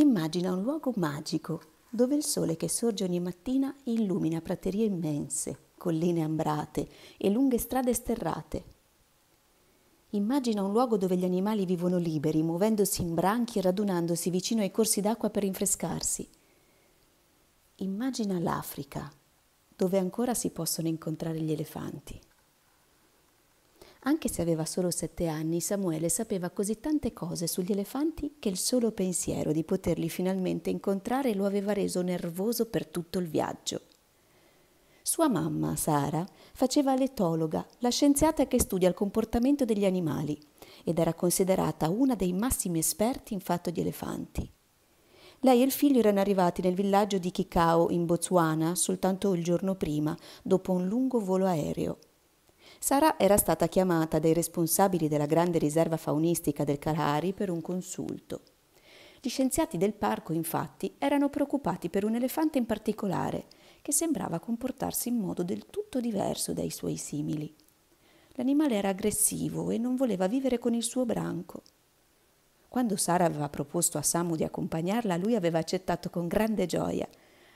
Immagina un luogo magico dove il sole che sorge ogni mattina illumina praterie immense, colline ambrate e lunghe strade sterrate. Immagina un luogo dove gli animali vivono liberi, muovendosi in branchi e radunandosi vicino ai corsi d'acqua per rinfrescarsi. Immagina l'Africa, dove ancora si possono incontrare gli elefanti. Anche se aveva solo sette anni, Samuele sapeva così tante cose sugli elefanti che il solo pensiero di poterli finalmente incontrare lo aveva reso nervoso per tutto il viaggio. Sua mamma, Sara, faceva l'etologa, la scienziata che studia il comportamento degli animali, ed era considerata una dei massimi esperti in fatto di elefanti. Lei e il figlio erano arrivati nel villaggio di Kikao in Botswana soltanto il giorno prima, dopo un lungo volo aereo. Sara era stata chiamata dai responsabili della grande riserva faunistica del Kalahari per un consulto. Gli scienziati del parco, infatti, erano preoccupati per un elefante in particolare, che sembrava comportarsi in modo del tutto diverso dai suoi simili. L'animale era aggressivo e non voleva vivere con il suo branco. Quando Sara aveva proposto a Samu di accompagnarla, lui aveva accettato con grande gioia.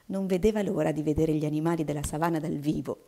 Non vedeva l'ora di vedere gli animali della savana dal vivo.